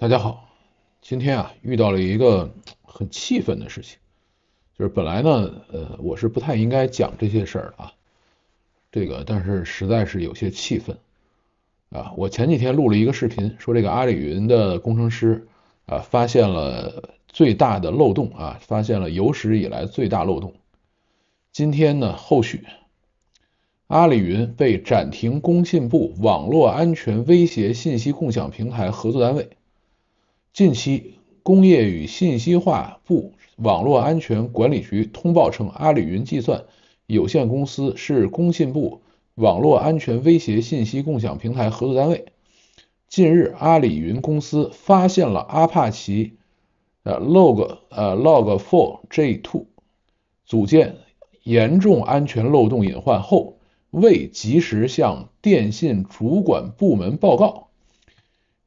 大家好，今天啊遇到了一个很气愤的事情，就是本来呢，呃，我是不太应该讲这些事儿啊，这个，但是实在是有些气愤啊。我前几天录了一个视频，说这个阿里云的工程师啊发现了最大的漏洞啊，发现了有史以来最大漏洞。今天呢，后续阿里云被暂停工信部网络安全威胁信息共享平台合作单位。近期，工业与信息化部网络安全管理局通报称，阿里云计算有限公司是工信部网络安全威胁信息共享平台合作单位。近日，阿里云公司发现了阿帕奇呃 log 呃 log4j2 组件严重安全漏洞隐患后，未及时向电信主管部门报告。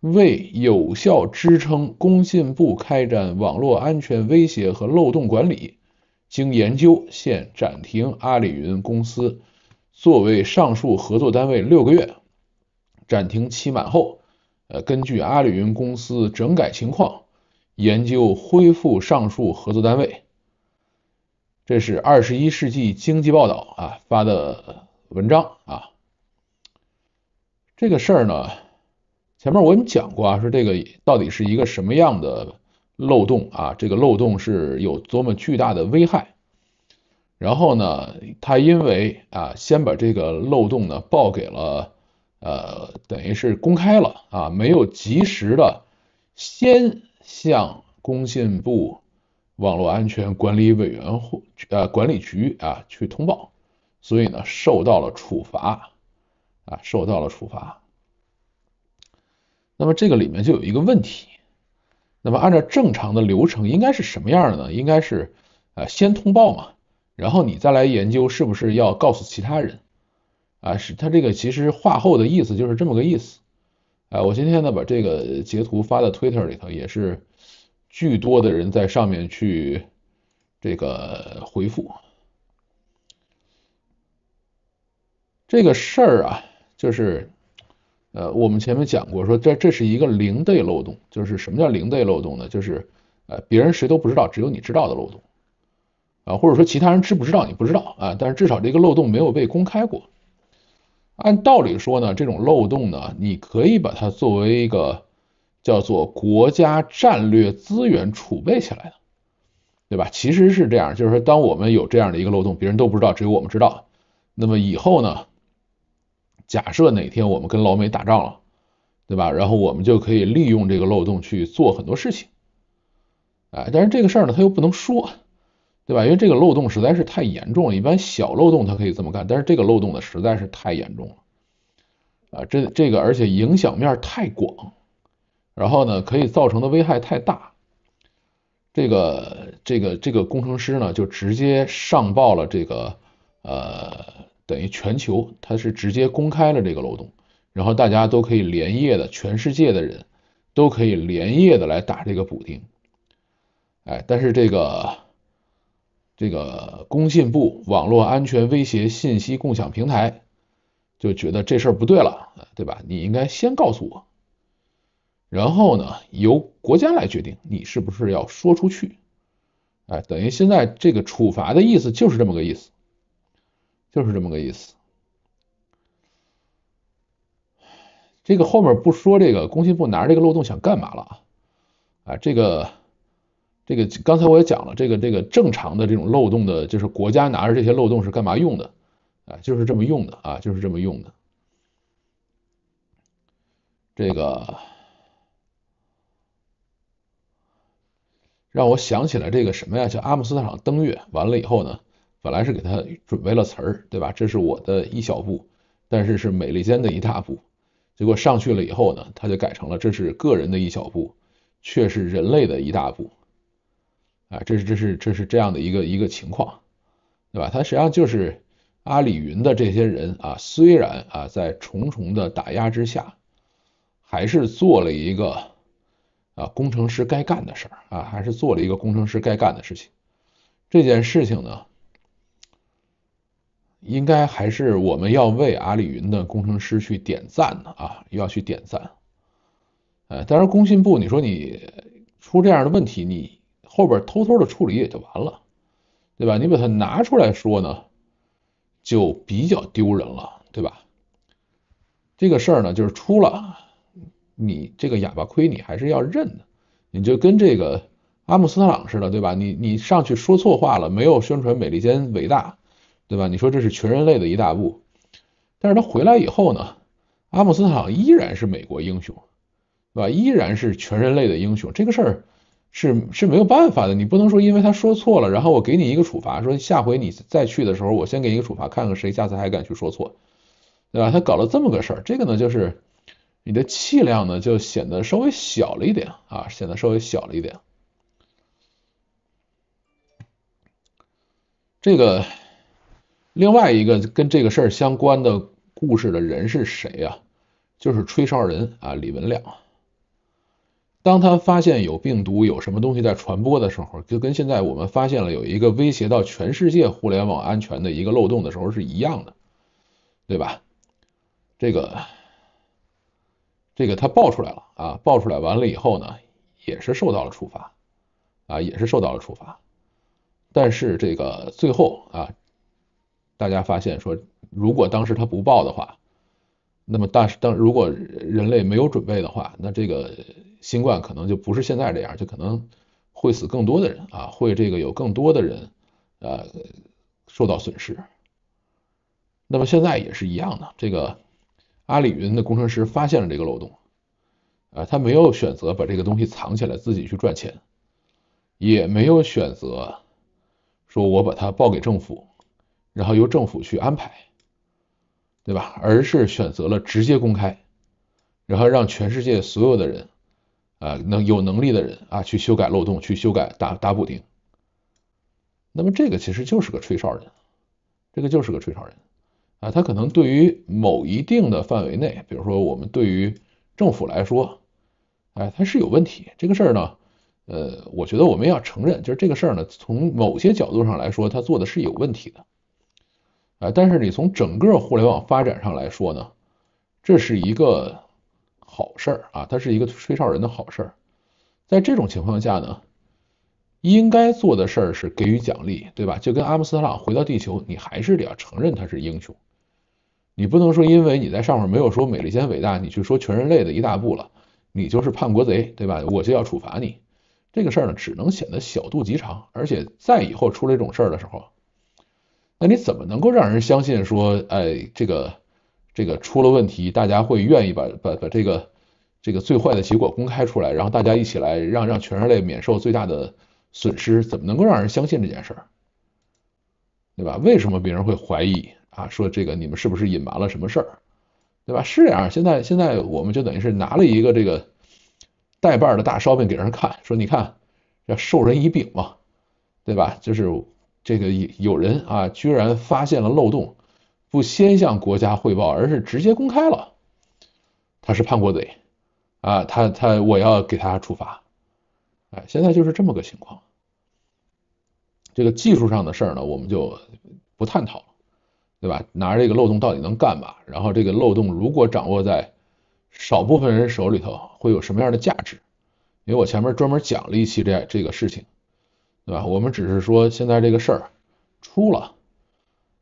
为有效支撑工信部开展网络安全威胁和漏洞管理，经研究，现暂停阿里云公司作为上述合作单位六个月。暂停期满后，呃，根据阿里云公司整改情况，研究恢复上述合作单位。这是二十一世纪经济报道啊发的文章啊，这个事儿呢。前面我们讲过啊，说这个到底是一个什么样的漏洞啊？这个漏洞是有多么巨大的危害？然后呢，他因为啊，先把这个漏洞呢报给了呃，等于是公开了啊，没有及时的先向工信部网络安全管理委员会呃管理局啊去通报，所以呢，受到了处罚啊，受到了处罚。那么这个里面就有一个问题，那么按照正常的流程应该是什么样的呢？应该是，呃，先通报嘛，然后你再来研究是不是要告诉其他人，啊，是他这个其实话后的意思就是这么个意思，啊，我今天呢把这个截图发到 Twitter 里头，也是巨多的人在上面去这个回复，这个事儿啊，就是。呃，我们前面讲过，说这这是一个零 day 漏洞，就是什么叫零 day 漏洞呢？就是呃，别人谁都不知道，只有你知道的漏洞啊，或者说其他人知不知道你不知道啊，但是至少这个漏洞没有被公开过。按道理说呢，这种漏洞呢，你可以把它作为一个叫做国家战略资源储备起来的，对吧？其实是这样，就是说，当我们有这样的一个漏洞，别人都不知道，只有我们知道，那么以后呢？假设哪天我们跟老美打仗了，对吧？然后我们就可以利用这个漏洞去做很多事情，哎，但是这个事儿呢，他又不能说，对吧？因为这个漏洞实在是太严重了，一般小漏洞他可以这么干，但是这个漏洞呢实在是太严重了，啊，这这个而且影响面太广，然后呢，可以造成的危害太大，这个这个这个工程师呢就直接上报了这个呃。等于全球，它是直接公开了这个漏洞，然后大家都可以连夜的，全世界的人都可以连夜的来打这个补丁。哎，但是这个这个工信部网络安全威胁信息共享平台就觉得这事儿不对了，对吧？你应该先告诉我，然后呢，由国家来决定你是不是要说出去。哎，等于现在这个处罚的意思就是这么个意思。就是这么个意思。这个后面不说，这个工信部拿着这个漏洞想干嘛了啊？啊，这个，这个刚才我也讲了，这个这个正常的这种漏洞的，就是国家拿着这些漏洞是干嘛用的？啊，就是这么用的啊，就是这么用的。这个让我想起来这个什么呀？叫阿姆斯特朗登月完了以后呢？本来是给他准备了词儿，对吧？这是我的一小步，但是是美利坚的一大步。结果上去了以后呢，他就改成了这是个人的一小步，却是人类的一大步。啊，这是这是这是这样的一个一个情况，对吧？他实际上就是阿里云的这些人啊，虽然啊在重重的打压之下，还是做了一个啊工程师该干的事儿啊，还是做了一个工程师该干的事情。这件事情呢？应该还是我们要为阿里云的工程师去点赞的啊，要去点赞。呃，当然工信部，你说你出这样的问题，你后边偷偷的处理也就完了，对吧？你把它拿出来说呢，就比较丢人了，对吧？这个事儿呢，就是出了，你这个哑巴亏你还是要认的，你就跟这个阿姆斯特朗似的，对吧？你你上去说错话了，没有宣传美利坚伟大。对吧？你说这是全人类的一大步，但是他回来以后呢，阿姆斯特朗依然是美国英雄，对吧？依然是全人类的英雄，这个事儿是是没有办法的，你不能说因为他说错了，然后我给你一个处罚，说下回你再去的时候，我先给你一个处罚，看看谁下次还敢去说错，对吧？他搞了这么个事儿，这个呢就是你的气量呢就显得稍微小了一点啊，显得稍微小了一点，这个。另外一个跟这个事儿相关的故事的人是谁呀？就是吹哨人啊，李文亮。当他发现有病毒、有什么东西在传播的时候，就跟现在我们发现了有一个威胁到全世界互联网安全的一个漏洞的时候是一样的，对吧？这个这个他爆出来了啊，爆出来完了以后呢，也是受到了处罚啊，也是受到了处罚。但是这个最后啊。大家发现说，如果当时他不报的话，那么但是当如果人类没有准备的话，那这个新冠可能就不是现在这样，就可能会死更多的人啊，会这个有更多的人啊受到损失。那么现在也是一样的，这个阿里云的工程师发现了这个漏洞，啊，他没有选择把这个东西藏起来自己去赚钱，也没有选择说我把它报给政府。然后由政府去安排，对吧？而是选择了直接公开，然后让全世界所有的人啊，能有能力的人啊，去修改漏洞，去修改打打补丁。那么这个其实就是个吹哨人，这个就是个吹哨人啊。他可能对于某一定的范围内，比如说我们对于政府来说，哎，他是有问题。这个事儿呢，呃，我觉得我们要承认，就是这个事儿呢，从某些角度上来说，他做的是有问题的。啊，但是你从整个互联网发展上来说呢，这是一个好事啊，它是一个吹哨人的好事儿。在这种情况下呢，应该做的事儿是给予奖励，对吧？就跟阿姆斯特朗回到地球，你还是得要承认他是英雄，你不能说因为你在上面没有说美利坚伟大，你去说全人类的一大步了，你就是叛国贼，对吧？我就要处罚你，这个事儿呢，只能显得小肚鸡肠，而且在以后出了这种事儿的时候。那你怎么能够让人相信说，哎，这个这个出了问题，大家会愿意把把把这个这个最坏的结果公开出来，然后大家一起来让让全人类免受最大的损失？怎么能够让人相信这件事儿？对吧？为什么别人会怀疑啊？说这个你们是不是隐瞒了什么事儿？对吧？是这样，现在现在我们就等于是拿了一个这个带把的大烧饼给人看，说你看要授人以柄嘛，对吧？就是。这个有有人啊，居然发现了漏洞，不先向国家汇报，而是直接公开了。他是叛国贼啊，他他我要给他处罚。哎，现在就是这么个情况。这个技术上的事儿呢，我们就不探讨了，对吧？拿这个漏洞到底能干嘛？然后这个漏洞如果掌握在少部分人手里头，会有什么样的价值？因为我前面专门讲了一期这这个事情。对吧？我们只是说现在这个事儿出了，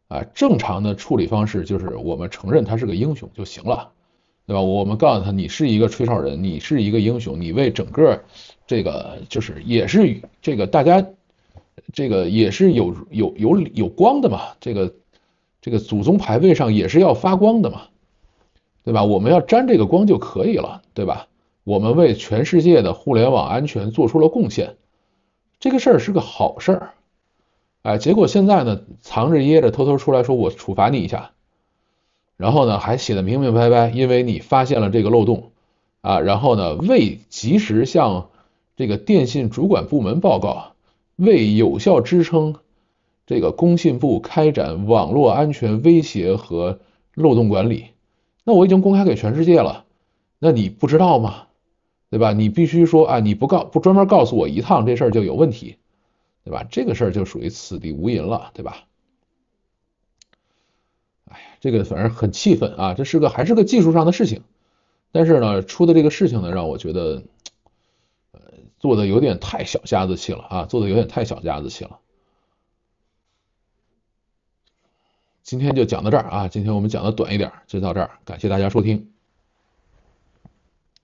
啊，正常的处理方式就是我们承认他是个英雄就行了，对吧？我们告诉他，你是一个吹哨人，你是一个英雄，你为整个这个就是也是这个大家这个也是有有有有光的嘛，这个这个祖宗牌位上也是要发光的嘛，对吧？我们要沾这个光就可以了，对吧？我们为全世界的互联网安全做出了贡献。这个事儿是个好事儿，哎，结果现在呢藏着掖着，偷偷出来说我处罚你一下，然后呢还写的明明白白，因为你发现了这个漏洞啊，然后呢未及时向这个电信主管部门报告，未有效支撑这个工信部开展网络安全威胁和漏洞管理，那我已经公开给全世界了，那你不知道吗？对吧？你必须说啊，你不告不专门告诉我一趟，这事儿就有问题，对吧？这个事儿就属于此地无银了，对吧？哎呀，这个反正很气愤啊，这是个还是个技术上的事情，但是呢，出的这个事情呢，让我觉得，呃，做的有点太小家子气了啊，做的有点太小家子气了。今天就讲到这儿啊，今天我们讲的短一点，就到这儿，感谢大家收听。